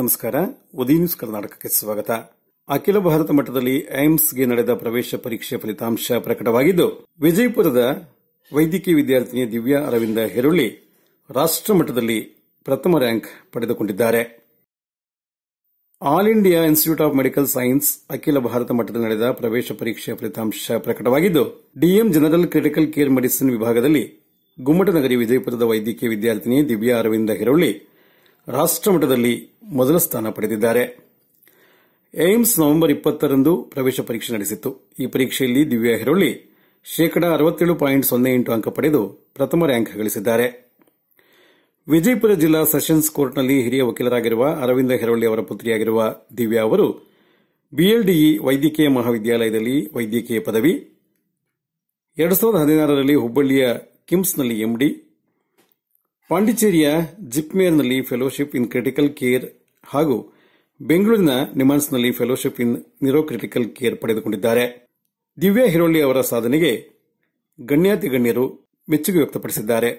ನಮಸ್ಕಾರ ಉದಯ ಕರ್ನಾಟಕಕ್ಕೆ ಸ್ವಾಗತ ಅಖಿಲ ಭಾರತ ಮಟ್ಟದಲ್ಲಿ ಏಮ್ಸ್ಗೆ ನಡೆದ ಪ್ರವೇಶ ಪರೀಕ್ಷೆ ಫಲಿತಾಂಶ ಪ್ರಕಟವಾಗಿದ್ದು ವಿಜಯಪುರದ ವೈದ್ಯಕೀಯ ವಿದ್ಯಾರ್ಥಿನಿ ದಿವ್ಯಾ ಅರವಿಂದ ಹೆರುಳ್ಳಿ ರಾಷ್ಟ ಮಟ್ಟದಲ್ಲಿ ಪ್ರಥಮ ರ್ಯಾಂಕ್ ಪಡೆದುಕೊಂಡಿದ್ದಾರೆ all India institute of medical science ಅಖಿಲ ಭಾರತ ಮಟ್ಟದಲ್ಲಿ ನಡೆದ ಪ್ರವೇಶ ಪರೀಕ್ಷೆ ಫಲಿತಾಂಶ ಪ್ರಕಟವಾಗಿದ್ದು DM general critical care medicine ವಿಭಾಗದಲ್ಲಿ ಗುಮ್ಮಟನಗರಿ ವಿಜಯಪುರದ ವೈದ್ಯಕೀಯ ವಿದ್ಯಾರ್ಥಿನಿ ದಿವ್ಯಾ ಅರವಿಂದ ಹಿರೊಳ್ಳಿ ರಾಷ್ಟ್ರಮಟ್ಟದಲ್ಲಿ ಮೊದಲ ಸ್ಥಾನ ಪಡೆದಿದ್ದಾರೆ ಏಮ್ಸ್ ನವೆಂಬರ್ ಇಪ್ಪತ್ತರಂದು ಪ್ರವೇಶ ಪರೀಕ್ಷೆ ನಡೆಸಿತ್ತು ಈ ಪರೀಕ್ಷೆಯಲ್ಲಿ ದಿವ್ಯಾ ಹೆರೊಳ್ಳಿ ಶೇಕಡಾ ಅರವತ್ತೇಳು ಪಾಯಿಂಟ್ ಸೊನ್ನೆ ಎಂಟು ಅಂಕ ಪಡೆದು ಪ್ರಥಮ ರ್ಯಾಂಕ್ ಗಳಿಸಿದ್ದಾರೆ ವಿಜಯಪುರ ಜಿಲ್ಲಾ ಸೆಷನ್ಸ್ ಕೋರ್ಟ್ನಲ್ಲಿ ಹಿರಿಯ ವಕೀಲರಾಗಿರುವ ಅರವಿಂದ ಹೆರೊಳ್ಳಿ ಅವರ ಪುತ್ರಿಯಾಗಿರುವ ದಿವ್ಯಾ ಅವರು ಬಿಎಲ್ಡಿಇ ವೈದ್ಯಕೀಯ ಮಹಾವಿದ್ಯಾಲಯದಲ್ಲಿ ವೈದ್ಯಕೀಯ ಪದವಿ ಎರಡು ಸಾವಿರದ ಹದಿನಾರರಲ್ಲಿ ಹುಬ್ಬಳ್ಳಿಯ ಕಿಮ್ಸ್ನಲ್ಲಿ ಎಂಡಿ ಪಾಂಡಿಚೇರಿಯ ಜಿಪ್ಮೇರ್ನಲ್ಲಿ ಫೆಲೋಶಿಪ್ ಇನ್ ಕ್ರಿಟಿಕಲ್ ಕೇರ್ ಹಾಗೂ ಬೆಂಗಳೂರಿನ ನಿಮಾನ್ಸ್ನಲ್ಲಿ fellowship in neuro critical care ಪಡೆದುಕೊಂಡಿದ್ದಾರೆ ದಿವ್ಯಾ ಹಿರೋಳ್ಳಿ ಅವರ ಸಾಧನೆಗೆ ಗಣ್ಯಾತಿ ಗಣ್ಯರು ಮೆಚ್ಚುಗೆ ವ್ಯಕ್ತಪಡಿಸಿದ್ದಾರೆ